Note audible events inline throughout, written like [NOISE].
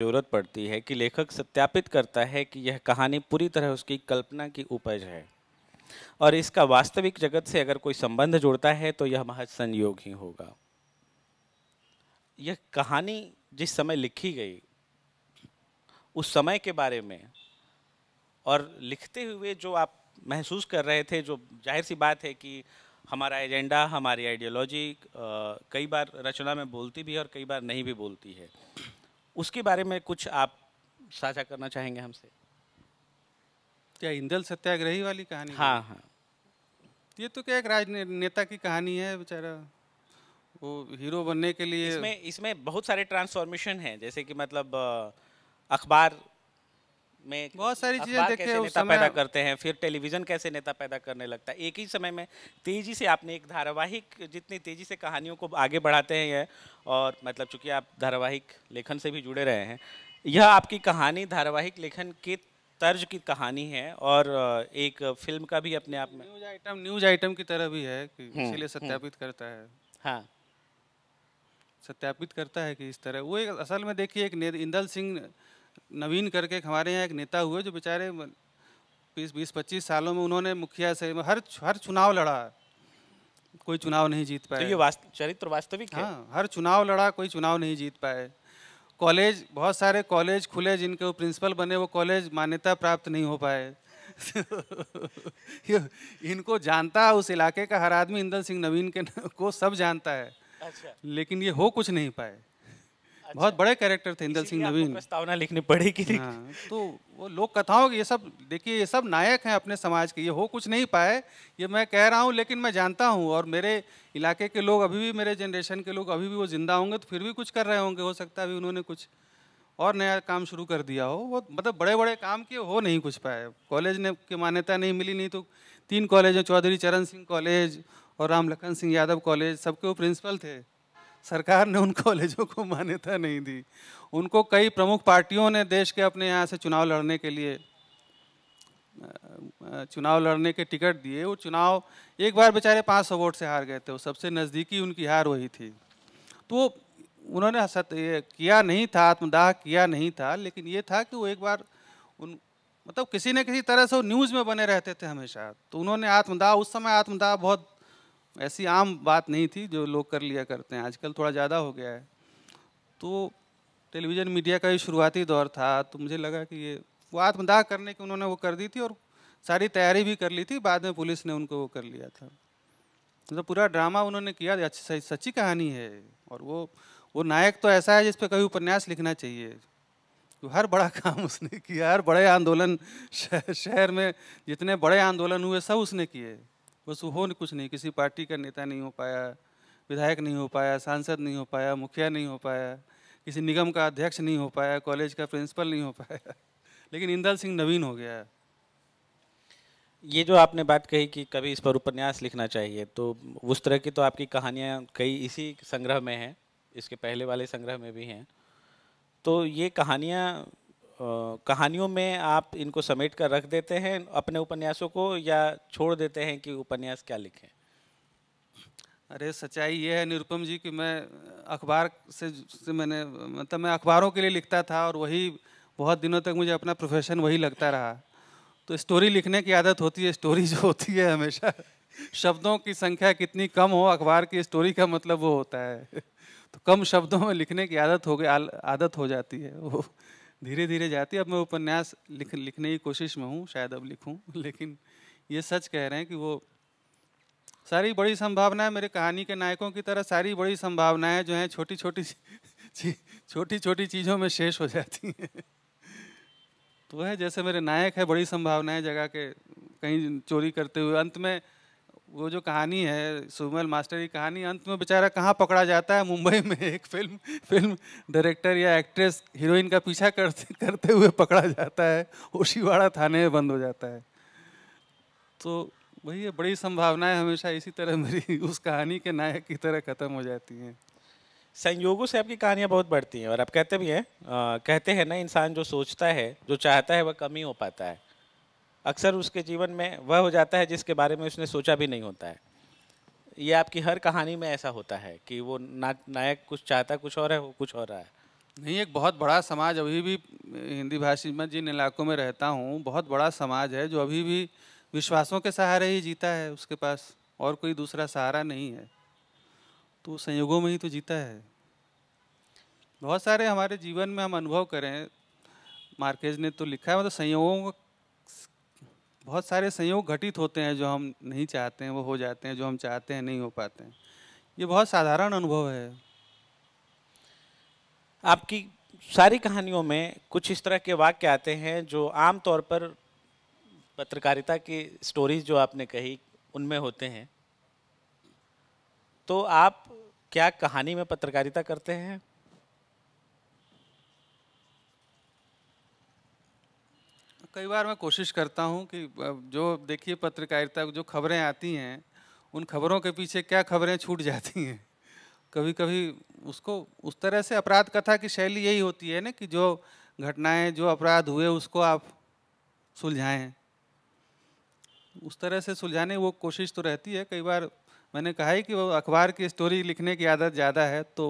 जरूरत पड़ती है कि लेखक सत्यापित करता है कि यह कहानी पूरी तरह उसकी कल्पना की उपज है और इसका वास्तविक जगत से अगर कोई संबंध जुड़ता है तो यह महज संयोग ही होगा यह कहानी जिस समय लिखी गई उस समय के बारे में और लिखते हुए जो आप महसूस कर रहे थे जो जाहिर सी बात है कि हमारा एजेंडा हमारी आइडियोलॉजी कई बार रचना में बोलती भी है और कई बार नहीं भी बोलती है उसके बारे में कुछ आप साझा करना चाहेंगे हमसे क्या इंदल सत्याग्रही वाली कहानी हाँ हाँ ये तो क्या एक राजनेता की कहानी है बेचारा वो हीरो बनने के लिए इसमें इसमें बहुत सारे ट्रांसफॉर्मेशन हैं जैसे कि मतलब अखबार में बहुत सारी चीजें देखते हैं नेता पैदा करते हैं फिर टेलीविजन कैसे नेता पैदा करने लगता है एक ही समय में तेजी से आपने एक धारावाहिक जितनी तेजी से कहानियों को आगे बढ़ाते हैं यह और मतलब चूंकि आप धारावाहिक लेखन से भी जुड़े रहे हैं यह आपकी कहानी धारावाहिक लेखन के तर्ज की कहानी है और एक फिल्म का भी अपने आप में न्यूज आइटम न्यूज आइटम की तरह भी है कि हम्म, इसीलिए हम्म। सत्यापित करता है हाँ सत्यापित करता है कि इस तरह वो एक असल में देखिए एक इंदल सिंह नवीन करके हमारे यहाँ एक नेता हुए जो बेचारे बीस बीस पच्चीस सालों में उन्होंने मुखिया से हर हर चुनाव लड़ा कोई चुनाव नहीं जीत तो पाए तो ये वास्त, चरित्र वास्तविक हाँ हर चुनाव लड़ा कोई चुनाव नहीं जीत पाए कॉलेज बहुत सारे कॉलेज खुले जिनके वो प्रिंसिपल बने वो कॉलेज मान्यता प्राप्त नहीं हो पाए [LAUGHS] इनको जानता उस इलाके का हर आदमी इंदल सिंह नवीन के को सब जानता है अच्छा। लेकिन ये हो कुछ नहीं पाए अच्छा। बहुत बड़े कैरेक्टर थे इंदल सिंह नवीन प्रस्तावना लिखनी पड़ेगी हाँ, तो वो लोक कथाओं ये सब देखिए ये सब नायक हैं अपने समाज के ये हो कुछ नहीं पाए ये मैं कह रहा हूँ लेकिन मैं जानता हूँ और मेरे इलाके के लोग अभी भी मेरे जनरेशन के लोग अभी भी वो जिंदा होंगे तो फिर भी कुछ कर रहे होंगे हो सकता है अभी उन्होंने कुछ और नया काम शुरू कर दिया हो वो मतलब बड़े बड़े काम किए हो नहीं कुछ पाए कॉलेज ने की मान्यता नहीं मिली नहीं तो तीन कॉलेज हैं चौधरी चरण सिंह कॉलेज और राम लखन सिंह यादव कॉलेज सबके वो प्रिंसिपल थे सरकार ने उन कॉलेजों को मान्यता नहीं दी उनको कई प्रमुख पार्टियों ने देश के अपने यहाँ से चुनाव लड़ने के लिए चुनाव लड़ने के टिकट दिए वो चुनाव एक बार बेचारे पाँच सौ वोट से हार गए थे वो सबसे नज़दीकी उनकी हार वही थी तो उन्होंने सत्य किया नहीं था आत्मदाह किया नहीं था लेकिन ये था कि वो एक बार उन मतलब किसी न किसी तरह से वो न्यूज़ में बने रहते थे हमेशा तो उन्होंने आत्मदाह उस समय आत्मदाह बहुत ऐसी आम बात नहीं थी जो लोग कर लिया करते हैं आजकल थोड़ा ज़्यादा हो गया है तो टेलीविज़न मीडिया का ये शुरुआती दौर था तो मुझे लगा कि ये वो आत्मदाह करने की उन्होंने वो कर दी थी और सारी तैयारी भी कर ली थी बाद में पुलिस ने उनको वो कर लिया था मतलब तो पूरा ड्रामा उन्होंने किया अच्छी सच्ची कहानी है और वो वो नायक तो ऐसा है जिस पर कभी उपन्यास लिखना चाहिए तो हर बड़ा [LAUGHS] काम उसने किया हर बड़े आंदोलन शहर में जितने बड़े आंदोलन हुए सब उसने किए बस वो हो नहीं कुछ नहीं किसी पार्टी का नेता नहीं हो पाया विधायक नहीं हो पाया सांसद नहीं हो पाया मुखिया नहीं हो पाया किसी निगम का अध्यक्ष नहीं हो पाया कॉलेज का प्रिंसिपल नहीं हो पाया [LAUGHS] लेकिन इंदल सिंह नवीन हो गया ये जो आपने बात कही कि कभी इस पर उपन्यास लिखना चाहिए तो उस तरह की तो आपकी कहानियाँ कई इसी संग्रह में हैं इसके पहले वाले संग्रह में भी हैं तो ये कहानियाँ कहानियों में आप इनको समेट कर रख देते हैं अपने उपन्यासों को या छोड़ देते हैं कि उपन्यास क्या लिखें अरे सच्चाई ये है निरुपम जी कि मैं अखबार से, से मैंने मतलब मैं अखबारों के लिए लिखता था और वही बहुत दिनों तक मुझे अपना प्रोफेशन वही लगता रहा तो स्टोरी लिखने की आदत होती है स्टोरी जो होती है हमेशा शब्दों की संख्या कितनी कम हो अखबार की स्टोरी का मतलब वो होता है तो कम शब्दों में लिखने की आदत हो गई आदत हो जाती है वो धीरे धीरे जाती है अब मैं उपन्यास लिख लिखने की कोशिश में हूँ शायद अब लिखूँ [LAUGHS] लेकिन ये सच कह रहे हैं कि वो सारी बड़ी संभावनाएं मेरे कहानी के नायकों की तरह सारी बड़ी संभावनाएं जो हैं छोटी छोटी छोटी छोटी चीज़ों में शेष हो जाती हैं [LAUGHS] तो है जैसे मेरे नायक है बड़ी संभावनाएं जगह के कहीं चोरी करते हुए अंत में वो जो कहानी है सुमल मास्टर की कहानी अंत में बेचारा कहाँ पकड़ा जाता है मुंबई में एक फिल्म फिल्म डायरेक्टर या एक्ट्रेस हीरोइन का पीछा करते करते हुए पकड़ा जाता है ओशीवाड़ा थाने में बंद हो जाता है तो वही है बड़ी संभावनाएं हमेशा इसी तरह मेरी उस कहानी के नायक की तरह ख़त्म हो जाती हैं संयोगों से आपकी कहानियाँ बहुत बढ़ती हैं और आप कहते भी हैं कहते हैं ना इंसान जो सोचता है जो चाहता है वह कम ही हो पाता है अक्सर उसके जीवन में वह हो जाता है जिसके बारे में उसने सोचा भी नहीं होता है ये आपकी हर कहानी में ऐसा होता है कि वो ना नायक कुछ चाहता कुछ और है वो कुछ और रहा है नहीं एक बहुत बड़ा समाज अभी भी हिंदी भाषी में जिन इलाकों में रहता हूँ बहुत बड़ा समाज है जो अभी भी विश्वासों के सहारे ही जीता है उसके पास और कोई दूसरा सहारा नहीं है तो संयोगों में ही तो जीता है बहुत सारे हमारे जीवन में हम अनुभव करें मार्केज ने तो लिखा है मतलब संयोगों बहुत सारे संयोग घटित होते हैं जो हम नहीं चाहते हैं वो हो जाते हैं जो हम चाहते हैं नहीं हो पाते हैं ये बहुत साधारण अनुभव है आपकी सारी कहानियों में कुछ इस तरह के वाक्य आते हैं जो आम तौर पर पत्रकारिता की स्टोरीज जो आपने कही उनमें होते हैं तो आप क्या कहानी में पत्रकारिता करते हैं कई बार मैं कोशिश करता हूँ कि जो देखिए पत्रकारिता जो खबरें आती हैं उन खबरों के पीछे क्या खबरें छूट जाती हैं कभी कभी उसको उस तरह से अपराध कथा की शैली यही होती है ना कि जो घटनाएं जो अपराध हुए उसको आप सुलझाएं उस तरह से सुलझाने वो कोशिश तो रहती है कई बार मैंने कहा है कि वो अखबार की स्टोरी लिखने की आदत ज़्यादा है तो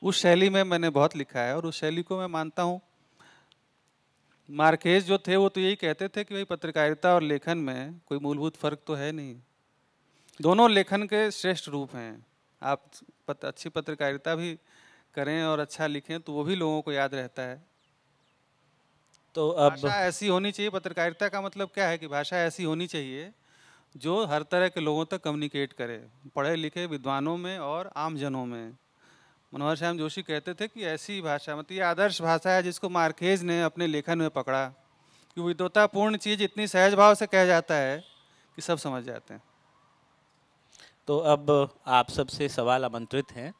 उस शैली में मैंने बहुत लिखा है और उस शैली को मैं मानता हूँ मार्केज जो थे वो तो यही कहते थे कि भाई पत्रकारिता और लेखन में कोई मूलभूत फर्क तो है नहीं दोनों लेखन के श्रेष्ठ रूप हैं आप पत, अच्छी पत्रकारिता भी करें और अच्छा लिखें तो वो भी लोगों को याद रहता है तो अब भाषा ऐसी होनी चाहिए पत्रकारिता का मतलब क्या है कि भाषा ऐसी होनी चाहिए जो हर तरह के लोगों तक कम्युनिकेट करे पढ़े लिखे विद्वानों में और आमजनों में मनोहर श्याम जोशी कहते थे कि ऐसी भाषा मतलब ये आदर्श भाषा है जिसको मार्केज ने अपने लेखन में पकड़ा कि विद्वतापूर्ण चीज़ इतनी सहज भाव से कह जाता है कि सब समझ जाते हैं तो अब आप सबसे सवाल आमंत्रित हैं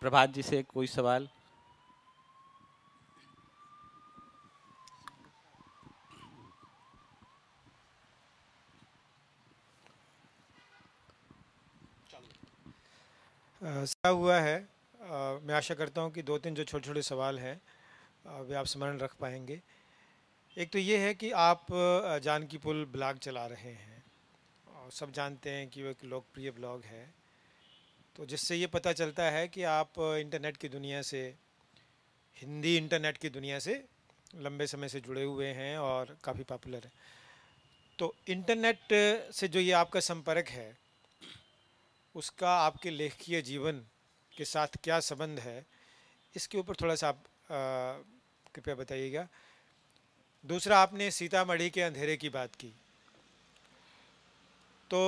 प्रभात जी से कोई सवाल सजा हुआ है आ, मैं आशा करता हूँ कि दो तीन जो छोटे छोटे सवाल हैं वे आप स्मरण रख पाएंगे एक तो ये है कि आप जानकी पुल ब्लॉग चला रहे हैं और सब जानते हैं कि वो एक लोकप्रिय ब्लॉग है तो जिससे ये पता चलता है कि आप इंटरनेट की दुनिया से हिंदी इंटरनेट की दुनिया से लंबे समय से जुड़े हुए हैं और काफ़ी पॉपुलर हैं तो इंटरनेट से जो ये आपका संपर्क है उसका आपके लेखकीय जीवन के साथ क्या संबंध है इसके ऊपर थोड़ा सा आप कृपया बताइएगा दूसरा आपने सीतामढ़ी के अंधेरे की बात की तो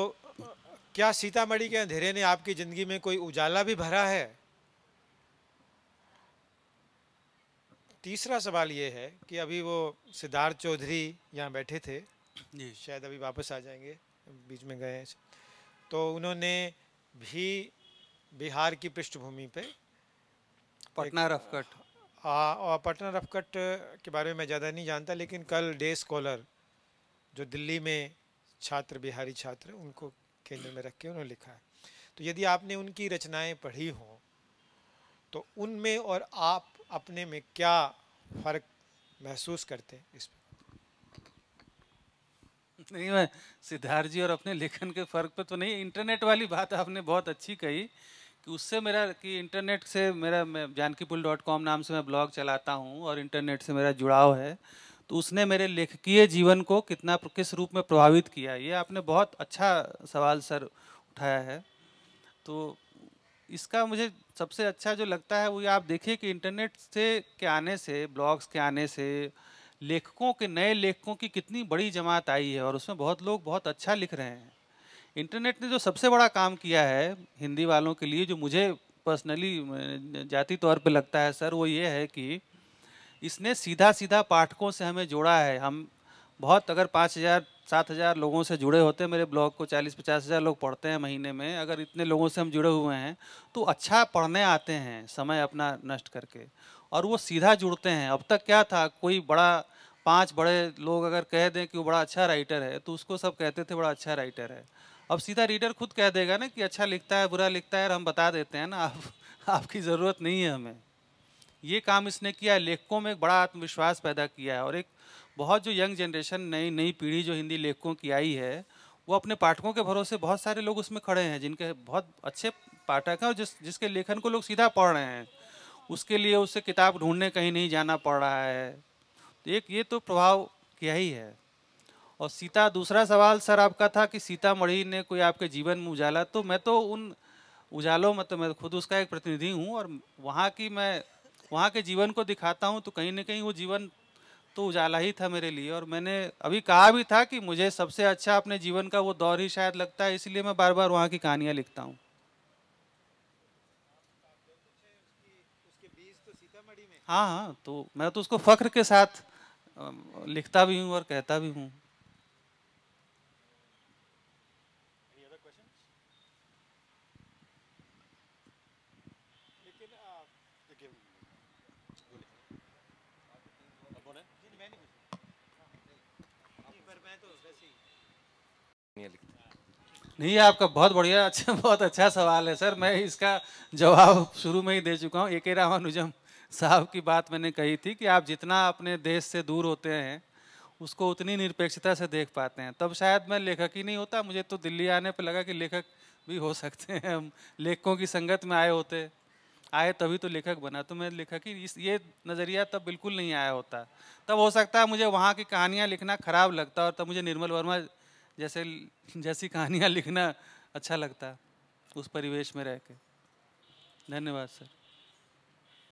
क्या सीतामढ़ी के अंधेरे ने आपकी ज़िंदगी में कोई उजाला भी भरा है तीसरा सवाल ये है कि अभी वो सिद्धार्थ चौधरी यहाँ बैठे थे जी शायद अभी वापस आ जाएंगे बीच में गए तो उन्होंने भी बिहार की पृष्ठभूमि पे पटना रफकट और पटना रफकट के बारे में मैं ज़्यादा नहीं जानता लेकिन कल डे स्कॉलर जो दिल्ली में छात्र बिहारी छात्र उनको केंद्र में रख के उन्होंने लिखा है तो यदि आपने उनकी रचनाएं पढ़ी हों तो उनमें और आप अपने में क्या फ़र्क महसूस करते हैं इस पर नहीं मैं सिद्धार्थ जी और अपने लेखन के फ़र्क पर तो नहीं इंटरनेट वाली बात आपने बहुत अच्छी कही कि उससे मेरा कि इंटरनेट से मेरा मैं जानकीपुल डॉट कॉम नाम से मैं ब्लॉग चलाता हूँ और इंटरनेट से मेरा जुड़ाव है तो उसने मेरे लेखकीय जीवन को कितना किस रूप में प्रभावित किया ये आपने बहुत अच्छा सवाल सर उठाया है तो इसका मुझे सबसे अच्छा जो लगता है वो ये आप देखिए कि इंटरनेट से के आने से ब्लॉग्स के आने से लेखकों के नए लेखकों की कितनी बड़ी जमात आई है और उसमें बहुत लोग बहुत अच्छा लिख रहे हैं इंटरनेट ने जो सबसे बड़ा काम किया है हिंदी वालों के लिए जो मुझे पर्सनली जाति तौर पे लगता है सर वो ये है कि इसने सीधा सीधा पाठकों से हमें जोड़ा है हम बहुत अगर पाँच हज़ार सात हज़ार लोगों से जुड़े होते हैं मेरे ब्लॉग को चालीस पचास हज़ार लोग पढ़ते हैं महीने में अगर इतने लोगों से हम जुड़े हुए हैं तो अच्छा पढ़ने आते हैं समय अपना नष्ट करके और वो सीधा जुड़ते हैं अब तक क्या था कोई बड़ा पांच बड़े लोग अगर कह दें कि वो बड़ा अच्छा राइटर है तो उसको सब कहते थे बड़ा अच्छा राइटर है अब सीधा रीडर खुद कह देगा ना कि अच्छा लिखता है बुरा लिखता है और हम बता देते हैं ना आप [LAUGHS] आपकी ज़रूरत नहीं है हमें ये काम इसने किया लेखकों में एक बड़ा आत्मविश्वास पैदा किया है और एक बहुत जो यंग जनरेशन नई नई पीढ़ी जो हिंदी लेखकों की आई है वो अपने पाठकों के भरोसे बहुत सारे लोग उसमें खड़े हैं जिनके बहुत अच्छे पाठक हैं और जिस जिसके लेखन को लोग सीधा पढ़ रहे हैं उसके लिए उसे किताब ढूंढने कहीं नहीं जाना पड़ रहा है तो एक ये तो प्रभाव क्या ही है और सीता दूसरा सवाल सर आपका था कि सीतामढ़ी ने कोई आपके जीवन में उजाला तो मैं तो उन उजालों में तो मैं खुद उसका एक प्रतिनिधि हूँ और वहाँ की मैं वहाँ के जीवन को दिखाता हूँ तो कहीं ना कहीं वो जीवन तो उजाला ही था मेरे लिए और मैंने अभी कहा भी था कि मुझे सबसे अच्छा अपने जीवन का वो दौर ही शायद लगता है इसलिए मैं बार बार वहाँ की कहानियाँ लिखता हूँ तो हाँ हाँ तो मैं तो उसको फ़ख्र के साथ लिखता भी हूँ और कहता भी हूँ तो नहीं आपका बहुत बढ़िया अच्छा बहुत अच्छा सवाल है सर मैं इसका जवाब शुरू में ही दे चुका हूँ ए के रामानुजम साहब की बात मैंने कही थी कि आप जितना अपने देश से दूर होते हैं उसको उतनी निरपेक्षता से देख पाते हैं तब शायद मैं लेखक ही नहीं होता मुझे तो दिल्ली आने पर लगा कि लेखक भी हो सकते हैं हम लेखकों की संगत में आए होते आए तभी तो लेखक बना तो मैं लेखक ही इस ये नज़रिया तब बिल्कुल नहीं आया होता तब हो सकता है मुझे वहाँ की कहानियाँ लिखना ख़राब लगता और तब मुझे निर्मल वर्मा जैसे जैसी कहानियाँ लिखना अच्छा लगता उस परिवेश में रह के धन्यवाद सर